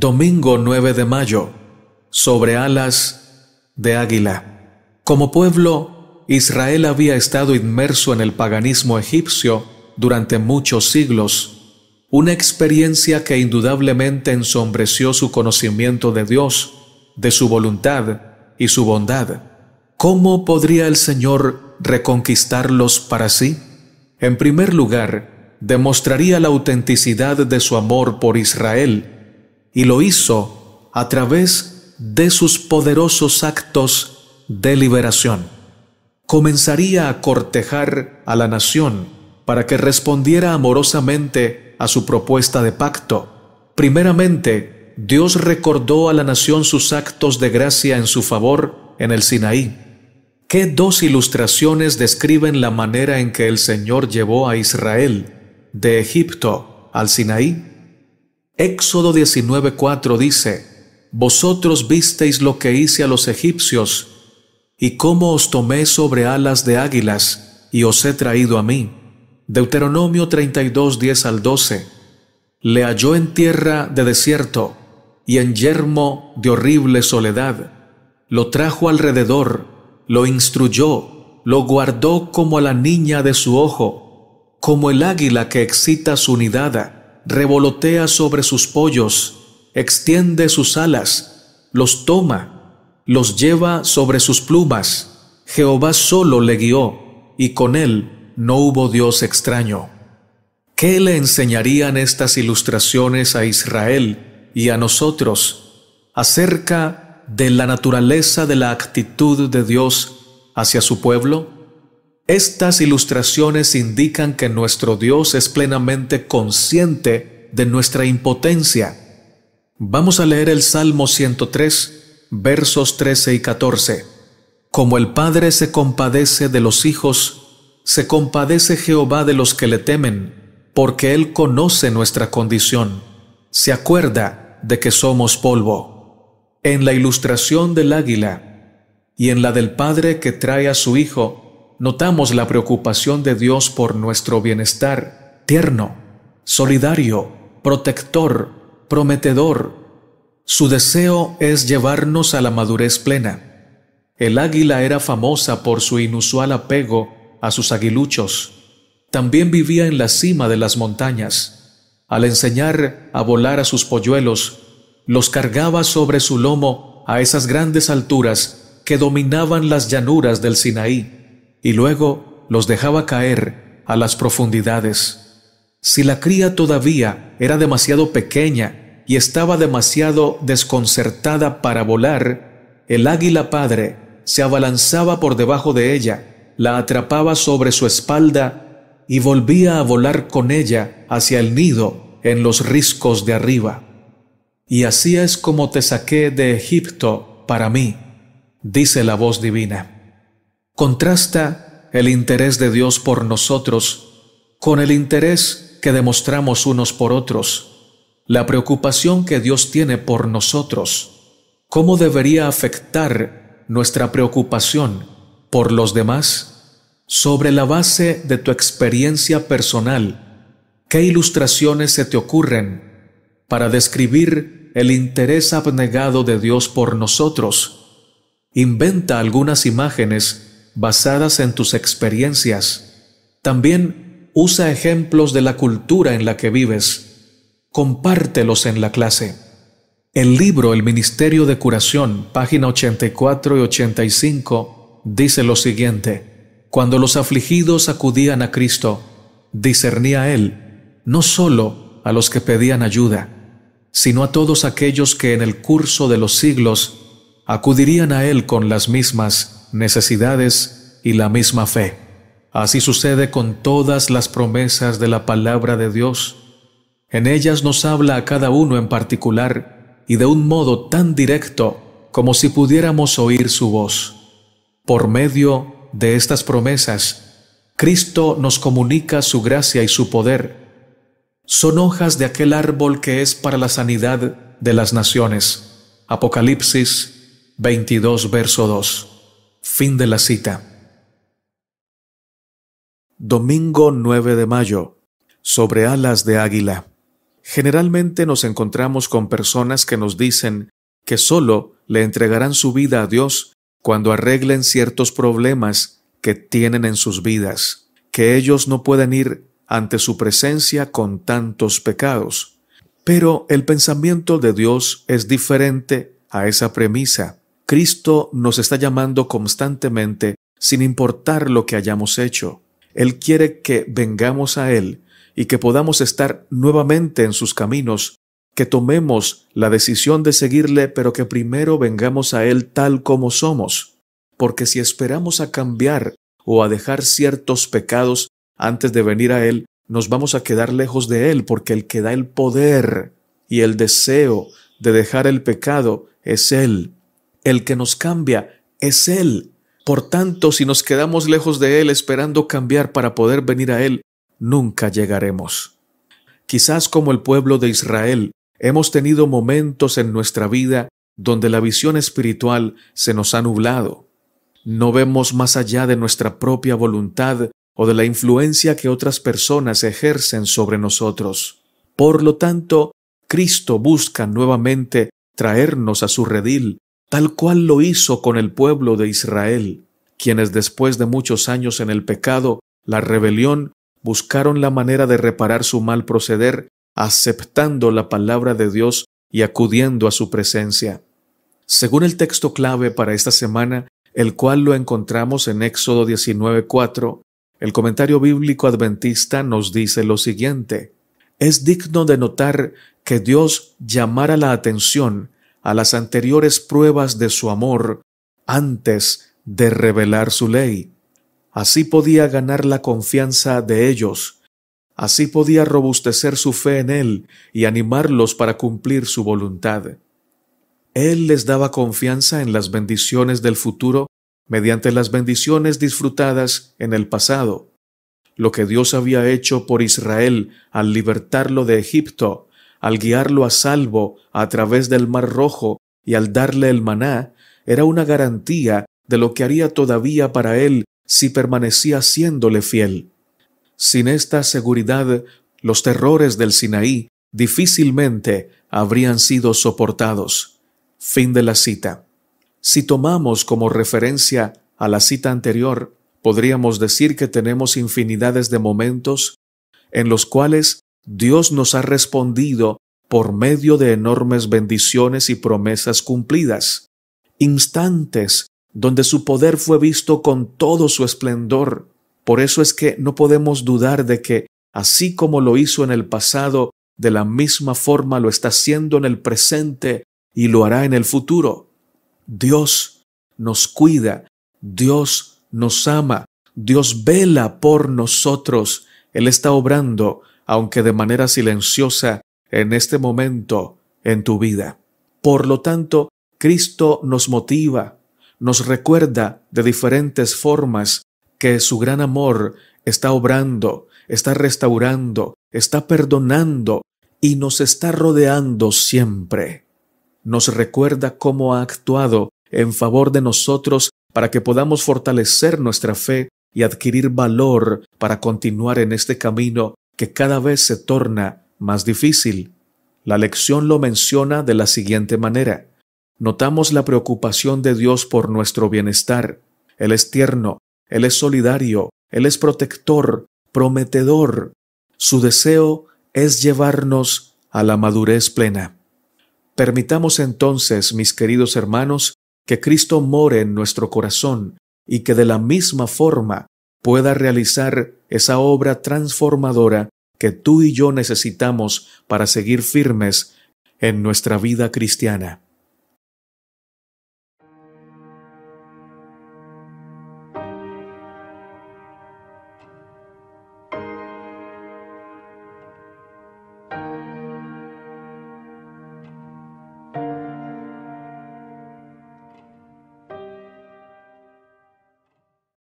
Domingo 9 de mayo, sobre alas de águila. Como pueblo, Israel había estado inmerso en el paganismo egipcio durante muchos siglos, una experiencia que indudablemente ensombreció su conocimiento de Dios, de su voluntad y su bondad. ¿Cómo podría el Señor reconquistarlos para sí? En primer lugar, demostraría la autenticidad de su amor por Israel, y lo hizo a través de sus poderosos actos de liberación. Comenzaría a cortejar a la nación para que respondiera amorosamente a su propuesta de pacto. Primeramente, Dios recordó a la nación sus actos de gracia en su favor en el Sinaí. ¿Qué dos ilustraciones describen la manera en que el Señor llevó a Israel de Egipto al Sinaí? Éxodo 19:4 dice, Vosotros visteis lo que hice a los egipcios, y cómo os tomé sobre alas de águilas, y os he traído a mí. Deuteronomio 32:10 al 12. Le halló en tierra de desierto, y en yermo de horrible soledad. Lo trajo alrededor, lo instruyó, lo guardó como a la niña de su ojo, como el águila que excita su nidada revolotea sobre sus pollos, extiende sus alas, los toma, los lleva sobre sus plumas. Jehová solo le guió, y con él no hubo Dios extraño. ¿Qué le enseñarían estas ilustraciones a Israel y a nosotros acerca de la naturaleza de la actitud de Dios hacia su pueblo? Estas ilustraciones indican que nuestro Dios es plenamente consciente de nuestra impotencia. Vamos a leer el Salmo 103, versos 13 y 14. Como el Padre se compadece de los hijos, se compadece Jehová de los que le temen, porque Él conoce nuestra condición, se acuerda de que somos polvo. En la ilustración del águila y en la del Padre que trae a su Hijo, notamos la preocupación de Dios por nuestro bienestar, tierno, solidario, protector, prometedor. Su deseo es llevarnos a la madurez plena. El águila era famosa por su inusual apego a sus aguiluchos. También vivía en la cima de las montañas. Al enseñar a volar a sus polluelos, los cargaba sobre su lomo a esas grandes alturas que dominaban las llanuras del Sinaí y luego los dejaba caer a las profundidades. Si la cría todavía era demasiado pequeña y estaba demasiado desconcertada para volar, el águila padre se abalanzaba por debajo de ella, la atrapaba sobre su espalda y volvía a volar con ella hacia el nido en los riscos de arriba. Y así es como te saqué de Egipto para mí, dice la voz divina contrasta el interés de Dios por nosotros con el interés que demostramos unos por otros, la preocupación que Dios tiene por nosotros, cómo debería afectar nuestra preocupación por los demás sobre la base de tu experiencia personal, ¿qué ilustraciones se te ocurren para describir el interés abnegado de Dios por nosotros? Inventa algunas imágenes basadas en tus experiencias. También usa ejemplos de la cultura en la que vives. Compártelos en la clase. El libro El Ministerio de Curación, página 84 y 85, dice lo siguiente. Cuando los afligidos acudían a Cristo, discernía Él, no solo a los que pedían ayuda, sino a todos aquellos que en el curso de los siglos acudirían a Él con las mismas necesidades y la misma fe. Así sucede con todas las promesas de la palabra de Dios. En ellas nos habla a cada uno en particular y de un modo tan directo como si pudiéramos oír su voz. Por medio de estas promesas, Cristo nos comunica su gracia y su poder. Son hojas de aquel árbol que es para la sanidad de las naciones. Apocalipsis 22, verso 2. Fin de la cita. Domingo 9 de mayo, sobre alas de águila. Generalmente nos encontramos con personas que nos dicen que solo le entregarán su vida a Dios cuando arreglen ciertos problemas que tienen en sus vidas, que ellos no pueden ir ante su presencia con tantos pecados. Pero el pensamiento de Dios es diferente a esa premisa. Cristo nos está llamando constantemente sin importar lo que hayamos hecho. Él quiere que vengamos a Él y que podamos estar nuevamente en sus caminos, que tomemos la decisión de seguirle, pero que primero vengamos a Él tal como somos. Porque si esperamos a cambiar o a dejar ciertos pecados antes de venir a Él, nos vamos a quedar lejos de Él, porque el que da el poder y el deseo de dejar el pecado es Él. El que nos cambia es Él. Por tanto, si nos quedamos lejos de Él esperando cambiar para poder venir a Él, nunca llegaremos. Quizás como el pueblo de Israel, hemos tenido momentos en nuestra vida donde la visión espiritual se nos ha nublado. No vemos más allá de nuestra propia voluntad o de la influencia que otras personas ejercen sobre nosotros. Por lo tanto, Cristo busca nuevamente traernos a su redil tal cual lo hizo con el pueblo de Israel, quienes después de muchos años en el pecado, la rebelión, buscaron la manera de reparar su mal proceder, aceptando la palabra de Dios y acudiendo a su presencia. Según el texto clave para esta semana, el cual lo encontramos en Éxodo 19:4, el comentario bíblico adventista nos dice lo siguiente: Es digno de notar que Dios llamara la atención a las anteriores pruebas de su amor antes de revelar su ley. Así podía ganar la confianza de ellos, así podía robustecer su fe en Él y animarlos para cumplir su voluntad. Él les daba confianza en las bendiciones del futuro mediante las bendiciones disfrutadas en el pasado. Lo que Dios había hecho por Israel al libertarlo de Egipto al guiarlo a salvo a través del Mar Rojo y al darle el maná, era una garantía de lo que haría todavía para él si permanecía siéndole fiel. Sin esta seguridad, los terrores del Sinaí difícilmente habrían sido soportados. Fin de la cita. Si tomamos como referencia a la cita anterior, podríamos decir que tenemos infinidades de momentos en los cuales Dios nos ha respondido por medio de enormes bendiciones y promesas cumplidas, instantes donde su poder fue visto con todo su esplendor. Por eso es que no podemos dudar de que, así como lo hizo en el pasado, de la misma forma lo está haciendo en el presente y lo hará en el futuro. Dios nos cuida, Dios nos ama, Dios vela por nosotros, Él está obrando aunque de manera silenciosa, en este momento en tu vida. Por lo tanto, Cristo nos motiva, nos recuerda de diferentes formas que su gran amor está obrando, está restaurando, está perdonando y nos está rodeando siempre. Nos recuerda cómo ha actuado en favor de nosotros para que podamos fortalecer nuestra fe y adquirir valor para continuar en este camino que cada vez se torna más difícil. La lección lo menciona de la siguiente manera. Notamos la preocupación de Dios por nuestro bienestar. Él es tierno, Él es solidario, Él es protector, prometedor. Su deseo es llevarnos a la madurez plena. Permitamos entonces, mis queridos hermanos, que Cristo more en nuestro corazón y que de la misma forma pueda realizar esa obra transformadora que tú y yo necesitamos para seguir firmes en nuestra vida cristiana.